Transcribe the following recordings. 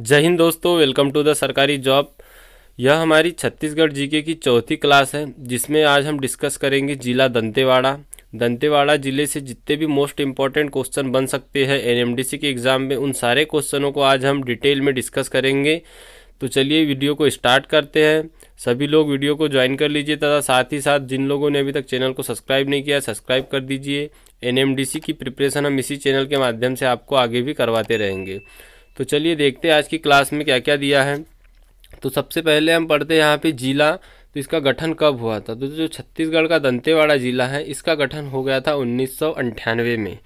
जय हिंद दोस्तों वेलकम टू द सरकारी जॉब यह हमारी छत्तीसगढ़ जीके की चौथी क्लास है जिसमें आज हम डिस्कस करेंगे जिला दंतेवाड़ा दंतेवाड़ा जिले से जितने भी मोस्ट इम्पॉर्टेंट क्वेश्चन बन सकते हैं एनएमडीसी के एग्जाम में उन सारे क्वेश्चनों को आज हम डिटेल में डिस्कस करेंगे तो चलिए वीडियो को स्टार्ट करते हैं सभी लोग वीडियो को ज्वाइन कर लीजिए तथा साथ ही साथ जिन लोगों ने अभी तक चैनल को सब्सक्राइब नहीं किया सब्सक्राइब कर दीजिए एनएमडीसी की प्रिपरेशन हम इसी चैनल के माध्यम से आपको आगे भी करवाते रहेंगे तो चलिए देखते हैं आज की क्लास में क्या क्या दिया है तो सबसे पहले हम पढ़ते हैं यहाँ पे जिला तो इसका गठन कब हुआ था तो जो छत्तीसगढ़ का दंतेवाड़ा जिला है इसका गठन हो गया था उन्नीस में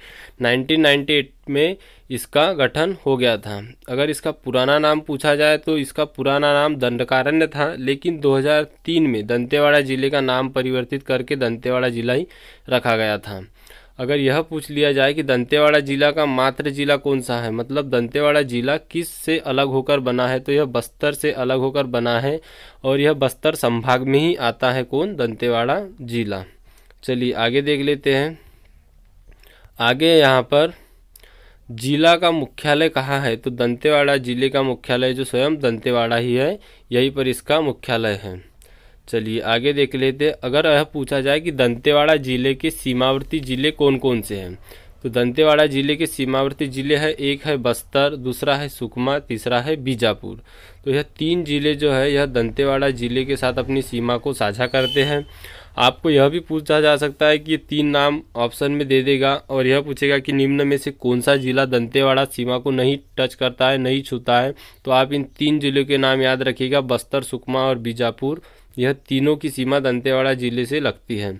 1998 में इसका गठन हो गया था अगर इसका पुराना नाम पूछा जाए तो इसका पुराना नाम दंडकारण्य था लेकिन 2003 में दंतेवाड़ा जिले का नाम परिवर्तित करके दंतेवाड़ा जिला ही रखा गया था अगर यह पूछ लिया जाए कि दंतेवाड़ा जिला का मात्र जिला कौन सा है मतलब दंतेवाड़ा जिला किस से अलग होकर बना है तो यह बस्तर से अलग होकर बना है और यह बस्तर संभाग में ही आता है कौन दंतेवाड़ा जिला चलिए आगे देख लेते हैं आगे यहाँ पर जिला का मुख्यालय कहाँ है तो दंतेवाड़ा जिले का मुख्यालय जो स्वयं दंतेवाड़ा ही है यहीं पर इसका मुख्यालय है चलिए आगे देख लेते अगर यह पूछा जाए कि दंतेवाड़ा जिले के सीमावर्ती जिले कौन कौन से हैं तो दंतेवाड़ा जिले के सीमावर्ती जिले हैं एक है बस्तर दूसरा है सुकमा तीसरा है बीजापुर तो यह तीन जिले जो है यह दंतेवाड़ा जिले के साथ अपनी सीमा को साझा करते हैं आपको यह भी पूछा जा सकता है कि तीन नाम ऑप्शन में दे देगा और यह पूछेगा कि निम्न में से कौन सा जिला दंतेवाड़ा सीमा को नहीं टच करता है नहीं छूता है तो आप इन तीन जिलों के नाम याद रखिएगा बस्तर सुकमा और बीजापुर यह तीनों की सीमा दंतेवाड़ा ज़िले से लगती है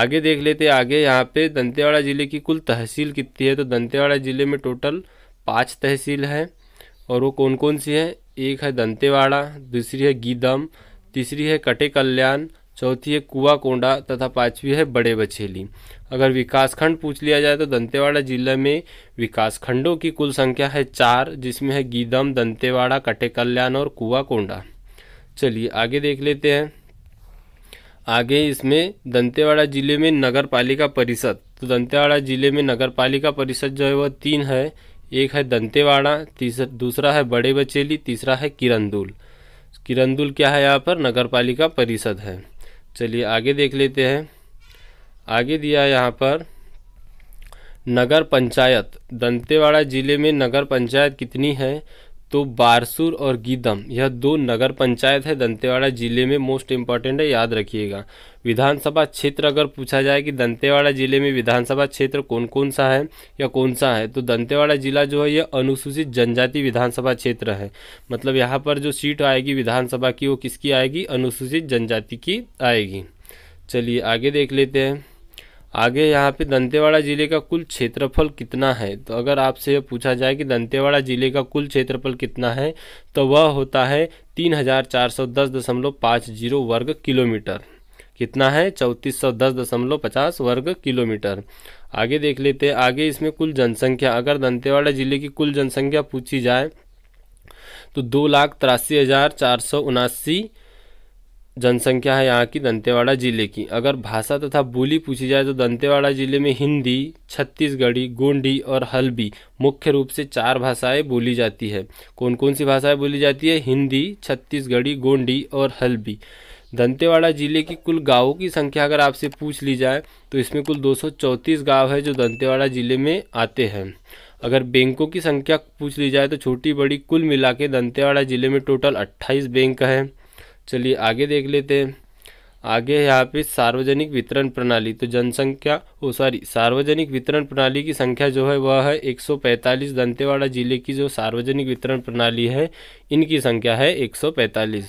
आगे देख लेते आगे यहाँ पे दंतेवाड़ा ज़िले की कुल तहसील कितनी है तो दंतेवाड़ा ज़िले में टोटल पाँच तहसील है और वो कौन कौन सी है एक है दंतेवाड़ा दूसरी है गीदम तीसरी है कटे कल्याण चौथी है कुआकोंडा तथा पांचवी है बड़े बछेली अगर विकासखंड पूछ लिया जाए तो दंतेवाड़ा जिले में विकासखंडों की कुल संख्या है चार जिसमें है गीदम दंतेवाड़ा कटे कल्याण और कुआकोंडा चलिए आगे देख लेते हैं आगे इसमें दंतेवाड़ा ज़िले में नगर पालिका परिषद तो दंतेवाड़ा ज़िले में नगर पालिका परिषद जो है वह तीन है एक है दंतेवाड़ा तीसरा दूसरा है बड़े बचेली तीसरा है किरंदुल किरंदुल क्या है यहाँ पर नगर पालिका परिषद है चलिए आगे देख लेते हैं आगे दिया है यहाँ पर नगर पंचायत दंतेवाड़ा ज़िले में नगर पंचायत कितनी है तो बारसूर और गीदम यह दो नगर पंचायत है दंतेवाड़ा जिले में मोस्ट इम्पॉर्टेंट है याद रखिएगा विधानसभा क्षेत्र अगर पूछा जाए कि दंतेवाड़ा जिले में विधानसभा क्षेत्र कौन कौन सा है या कौन सा है तो दंतेवाड़ा जिला जो है यह अनुसूचित जनजाति विधानसभा क्षेत्र है मतलब यहाँ पर जो सीट आएगी विधानसभा की वो किसकी आएगी अनुसूचित जनजाति की आएगी चलिए आगे देख लेते हैं आगे यहाँ पे दंतेवाड़ा जिले का कुल क्षेत्रफल कितना है तो अगर आपसे यह पूछा जाए कि दंतेवाड़ा जिले का कुल क्षेत्रफल कितना है तो वह होता है तीन हजार चार सौ दस दशमलव पाँच जीरो वर्ग किलोमीटर कितना है चौंतीस सौ दस दशमलव पचास वर्ग किलोमीटर आगे देख लेते हैं आगे इसमें कुल जनसंख्या अगर दंतेवाड़ा जिले की कुल जनसंख्या पूछी जाए तो दो लाख तिरासी हजार चार सौ उनासी जनसंख्या है यहाँ की दंतेवाड़ा ज़िले की अगर भाषा तथा बोली पूछी जाए तो दंतेवाड़ा ज़िले में हिंदी छत्तीसगढ़ी गोंडी और हल्बी मुख्य रूप से चार भाषाएं बोली जाती है कौन कौन सी भाषाएं बोली जाती है हिंदी छत्तीसगढ़ी गोंडी और हल्बी दंतेवाड़ा ज़िले की कुल गाँवों की संख्या अगर आपसे पूछ ली जाए तो इसमें कुल दो गांव है जो दंतेवाड़ा ज़िले में आते हैं अगर बैंकों की संख्या पूछ ली जाए तो छोटी बड़ी कुल मिला के दंतेवाड़ा ज़िले में टोटल 28 बैंक हैं चलिए आगे देख लेते हैं आगे यहाँ पे सार्वजनिक वितरण प्रणाली तो जनसंख्या ओ सॉरी सार्वजनिक वितरण प्रणाली की संख्या जो है वह है 145 दंतेवाड़ा जिले की जो सार्वजनिक वितरण प्रणाली है इनकी संख्या है 145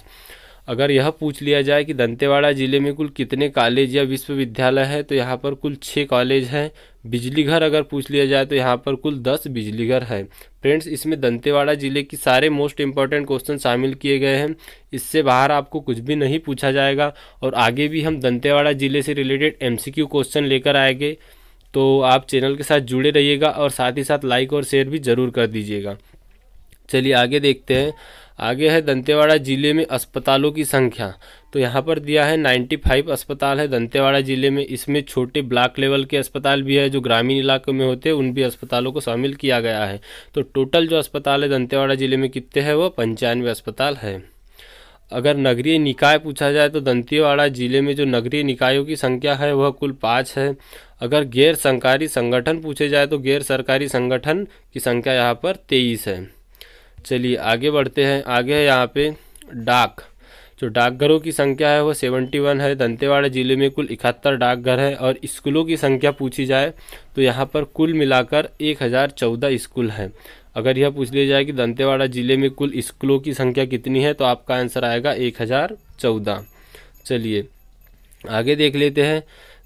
अगर यह पूछ लिया जाए कि दंतेवाड़ा ज़िले में कुल कितने कॉलेज या विश्वविद्यालय है तो यहाँ पर कुल छः कॉलेज हैं बिजलीघर अगर पूछ लिया जाए तो यहाँ पर कुल दस बिजलीघर है फ्रेंड्स इसमें दंतेवाड़ा ज़िले के सारे मोस्ट इंपॉर्टेंट क्वेश्चन शामिल किए गए हैं इससे बाहर आपको कुछ भी नहीं पूछा जाएगा और आगे भी हम दंतेवाड़ा ज़िले से रिलेटेड एम क्वेश्चन लेकर आएंगे तो आप चैनल के साथ जुड़े रहिएगा और साथ ही साथ लाइक और शेयर भी ज़रूर कर दीजिएगा चलिए आगे देखते हैं आगे है दंतेवाड़ा ज़िले में अस्पतालों की संख्या तो यहाँ पर दिया है 95 अस्पताल है दंतेवाड़ा ज़िले में इसमें छोटे ब्लॉक लेवल के अस्पताल भी है जो ग्रामीण इलाकों में होते हैं उन भी अस्पतालों को शामिल किया गया है तो टोटल जो अस्पताल है दंतेवाड़ा ज़िले में कितने हैं वो पंचानवे अस्पताल है अगर नगरीय निकाय पूछा जाए तो दंतेवाड़ा ज़िले में जो नगरीय निकायों की संख्या है वह कुल पाँच है अगर गैर सरकारी संगठन पूछे जाए तो गैर सरकारी संगठन की संख्या यहाँ पर तेईस है चलिए आगे बढ़ते हैं आगे है यहाँ पे डाक जो डाकघरों की संख्या है वो सेवेंटी वन है दंतेवाड़ा जिले में कुल इकहत्तर डाकघर है और स्कूलों की संख्या पूछी जाए तो यहाँ पर कुल मिलाकर एक हज़ार चौदह स्कूल हैं अगर यह पूछ लिया जाए कि दंतेवाड़ा जिले में कुल स्कूलों की संख्या कितनी है तो आपका आंसर आएगा एक हज़ार चौदह चलिए आगे देख लेते हैं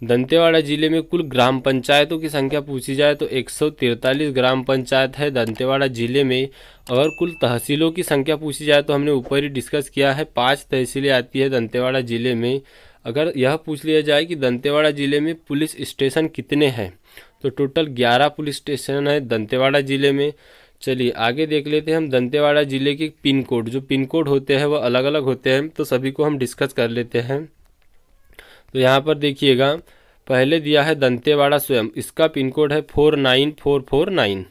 दंतेवाड़ा जिले में कुल ग्राम पंचायतों की संख्या पूछी जाए तो 143 ग्राम पंचायत है दंतेवाड़ा जिले में और कुल तहसीलों की संख्या पूछी जाए तो हमने ऊपर ही डिस्कस किया है पांच तहसीलें आती है दंतेवाड़ा जिले में अगर यह पूछ लिया जाए कि दंतेवाड़ा जिले में पुलिस स्टेशन कितने हैं तो टोटल ग्यारह पुलिस स्टेशन है दंतेवाड़ा जिले में चलिए आगे देख लेते हैं हम दंतेवाड़ा जिले के पिन कोड जो पिन कोड होते हैं वह अलग अलग होते हैं तो सभी को हम डिस्कस कर लेते हैं तो यहाँ पर देखिएगा पहले दिया है दंतेवाड़ा स्वयं इसका पिन कोड है four nine four four nine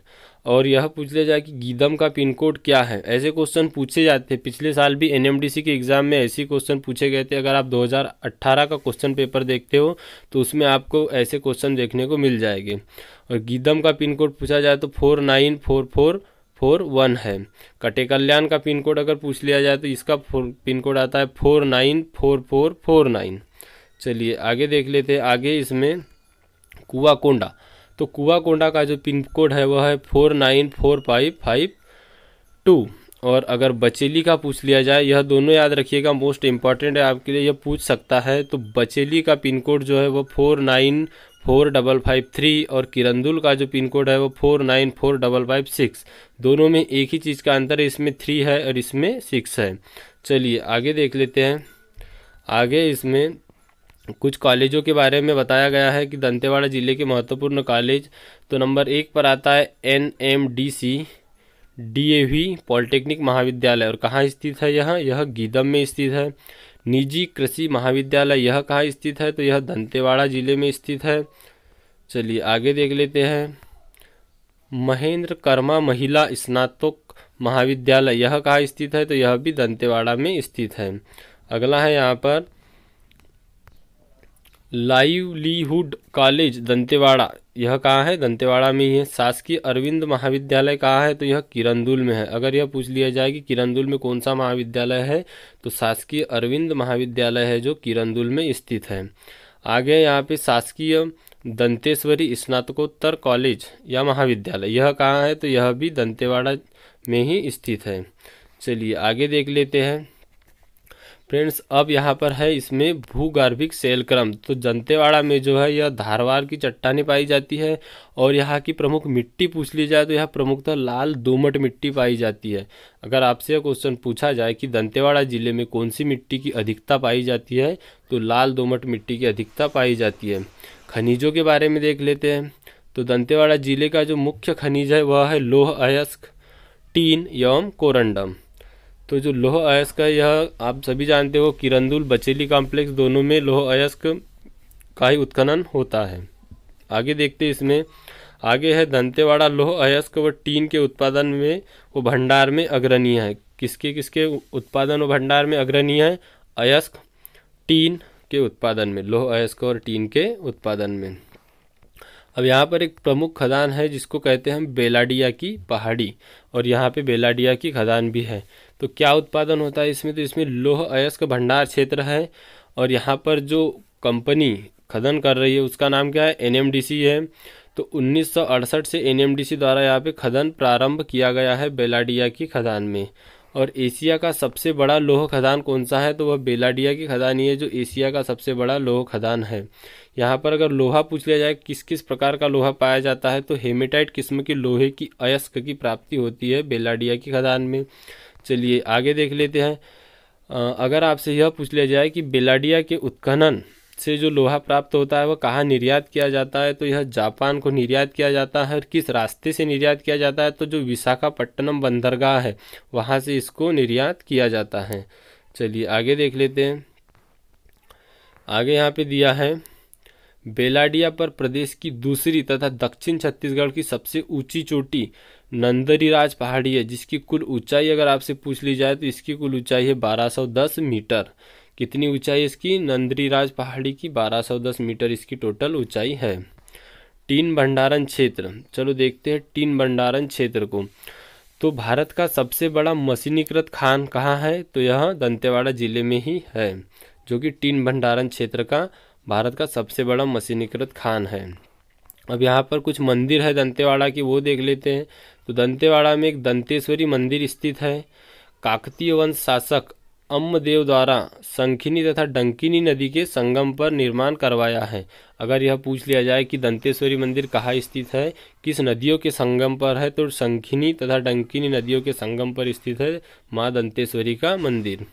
और यह पूछ लिया जाए कि गीदम का पिन कोड क्या है ऐसे क्वेश्चन पूछे जाते हैं पिछले साल भी एनएमडीसी के एग्ज़ाम में ऐसे क्वेश्चन पूछे गए थे अगर आप 2018 का क्वेश्चन पेपर देखते हो तो उसमें आपको ऐसे क्वेश्चन देखने को मिल जाएंगे और गीदम का पिन कोड पूछा जाए तो four nine four four four one है कटे कल्याण का पिन कोड अगर पूछ लिया जाए तो इसका पिन कोड आता है four nine four four four nine चलिए आगे देख लेते हैं आगे इसमें कुआ कोंडा तो कुआ कोंडा का जो पिन कोड है वह है four nine four five five two और अगर बचेली का पूछ लिया जाए यह दोनों याद रखिएगा मोस्ट इम्पॉर्टेंट है आपके लिए यह पूछ सकता है तो बचेली का पिन कोड जो है वो four nine four double five three और किरंदुल का जो पिन कोड है वो four nine four double five six दोनों में एक ही चीज़ का अंतर है इसमें थ्री है और इसमें सिक्स है चलिए आगे देख लेते हैं आगे इसमें कुछ कॉलेजों के बारे में बताया गया है कि दंतेवाड़ा ज़िले के महत्वपूर्ण कॉलेज तो नंबर एक पर आता है N M D C D A V polytechnic महाविद्यालय और कहाँ स्थित है यह यह गीदम में स्थित है निजी कृषि महाविद्यालय यह कहाँ स्थित है तो यह दंतेवाड़ा जिले में स्थित है चलिए आगे देख लेते हैं महेंद्र कर्मा महिला स्नातक महाविद्यालय यह कहाँ स्थित है तो यह भी दंतेवाड़ा में स्थित है अगला है यहाँ पर लाइवलीहुड कॉलेज दंतेवाड़ा यह कहाँ है दंतेवाड़ा में ही है शासकीय अरविंद महाविद्यालय कहाँ है तो यह किरंदुल में है अगर यह पूछ लिया जाए कि किरंदुल में कौन सा महाविद्यालय है तो शासकीय अरविंद महाविद्यालय है जो किरंदुल में स्थित है आगे यहाँ पे शासकीय दंतेश्वरी स्नातकोत्तर कॉलेज या महाविद्यालय यह कहाँ है तो यह भी दंतेवाड़ा में ही स्थित है चलिए आगे देख लेते हैं फ्रेंड्स अब यहाँ पर है इसमें भूगर्भिक शैलक्रम तो जनतेवाड़ा में जो है यह धारवार की चट्टानी पाई जाती है और यहाँ की प्रमुख मिट्टी पूछ ली जाए तो यह प्रमुखतः लाल दोमट मिट्टी पाई जाती है अगर आपसे यह क्वेश्चन पूछा जाए कि दंतेवाड़ा जिले में कौन सी मिट्टी की अधिकता पाई जाती है तो लाल दोमट मिट्टी की अधिकता पाई जाती है खनिजों के बारे में देख लेते हैं तो दंतेवाड़ा जिले का जो मुख्य खनिज है वह है लोह अयस्क टीन एवं कोरंडम तो जो लोह अयस्क है यह आप सभी जानते हो किरंदुल बचेली कॉम्प्लेक्स दोनों में लोह अयस्क का ही उत्खनन होता है आगे देखते इसमें आगे है दंतेवाड़ा लोह अयस्क व टीन के उत्पादन में व भंडार में अग्रणीय है किसके किसके उत्पादन व भंडार में अग्रणीय है अयस्क टीन के उत्पादन में लोह अयस्क और टीन के उत्पादन में अब यहाँ पर एक प्रमुख खदान है जिसको कहते हैं हम बेलाडिया की पहाड़ी और यहाँ पे बेलाडिया की खदान भी है तो क्या उत्पादन होता है इसमें तो इसमें लोह अयस्क भंडार क्षेत्र है और यहाँ पर जो कंपनी खदन कर रही है उसका नाम क्या है एनएमडीसी है तो 1968 से एनएमडीसी द्वारा यहाँ पे खदन प्रारंभ किया गया है बेलाडिया की खदान में और एशिया का सबसे बड़ा लोह खदान कौन सा है तो वह बेलाडिया की खदान ही है जो एशिया का सबसे बड़ा लोह खदान है यहाँ पर अगर लोहा पूछ लिया जाए किस किस प्रकार का लोहा पाया जाता है तो हेमेटाइट किस्म के लोहे की अयस्क की प्राप्ति होती है बेलाडिया की खदान में चलिए आगे देख लेते हैं अगर आपसे यह पूछ लिया जाए कि बेलाडिया के उत्खनन से जो लोहा प्राप्त होता है वह कहाँ निर्यात किया जाता है तो यह जापान को निर्यात किया जाता है और किस रास्ते से निर्यात किया जाता है तो जो विशाखापट्टनम बंदरगाह है वहाँ से इसको निर्यात किया जाता है चलिए आगे देख लेते हैं आगे यहाँ पे दिया है बेलाडिया पर प्रदेश की दूसरी तथा दक्षिण छत्तीसगढ़ की सबसे ऊंची चोटी नंदरी राज पहाड़ी है जिसकी कुल ऊंचाई अगर आपसे पूछ ली जाए तो इसकी कुल ऊंचाई है 1210 मीटर कितनी ऊंचाई इसकी नंदरी राज पहाड़ी की 1210 मीटर इसकी टोटल ऊंचाई है टीन भंडारण क्षेत्र चलो देखते हैं टीन भंडारण क्षेत्र को तो भारत का सबसे बड़ा मशीनीकृत खान कहाँ है तो यह दंतेवाड़ा जिले में ही है जो कि टीन भंडारण क्षेत्र का भारत का सबसे बड़ा मशीनीकृत खान है अब यहाँ पर कुछ मंदिर है दंतेवाड़ा की वो देख लेते हैं तो दंतेवाड़ा में एक दंतेश्वरी मंदिर स्थित है काकतीय वंश शासक अम्मदेव द्वारा संखिनी तथा डंकिनी नदी के संगम पर निर्माण करवाया है अगर यह पूछ लिया जाए कि दंतेश्वरी मंदिर कहाँ स्थित है किस नदियों के संगम पर है तो संखिनी तथा डंकिनी नदियों के संगम पर स्थित है माँ दंतेश्वरी का मंदिर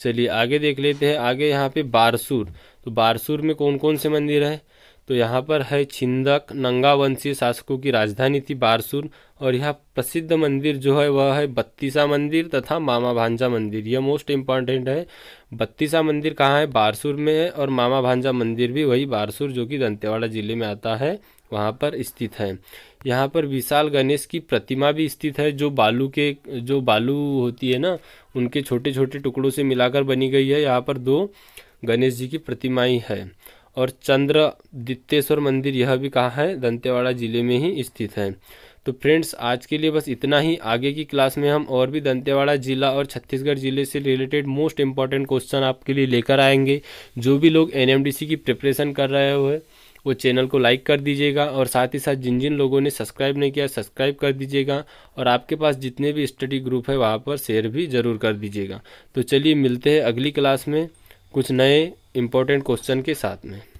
चलिए आगे देख लेते हैं आगे यहाँ पे बारसूर तो बारसूर में कौन कौन से मंदिर हैं तो यहाँ पर है छिंदक नंगावंशी शासकों की राजधानी थी बारसूर और यह प्रसिद्ध मंदिर जो है वह है बत्तीसा मंदिर तथा मामा भांजा मंदिर यह मोस्ट इम्पॉर्टेंट है बत्तीसा मंदिर कहाँ है बारसूर में है और मामा भांजा मंदिर भी वही बारसूर जो कि दंतेवाड़ा जिले में आता है वहाँ पर स्थित है यहाँ पर विशाल गणेश की प्रतिमा भी स्थित है जो बालू के जो बालू होती है ना उनके छोटे छोटे टुकड़ों से मिलाकर बनी गई है यहाँ पर दो गणेश जी की प्रतिमाएँ हैं और चंद्र दित्तेश्वर मंदिर यह भी कहाँ है दंतेवाड़ा जिले में ही स्थित है तो फ्रेंड्स आज के लिए बस इतना ही आगे की क्लास में हम और भी दंतेवाड़ा जिला और छत्तीसगढ़ जिले से रिलेटेड मोस्ट इम्पॉर्टेंट क्वेश्चन आपके लिए लेकर आएंगे जो भी लोग एन की प्रिपरेशन कर रहे हो वो चैनल को लाइक कर दीजिएगा और साथ ही साथ जिन जिन लोगों ने सब्सक्राइब नहीं किया सब्सक्राइब कर दीजिएगा और आपके पास जितने भी स्टडी ग्रुप है वहाँ पर शेयर भी ज़रूर कर दीजिएगा तो चलिए मिलते हैं अगली क्लास में कुछ नए इम्पोर्टेंट क्वेश्चन के साथ में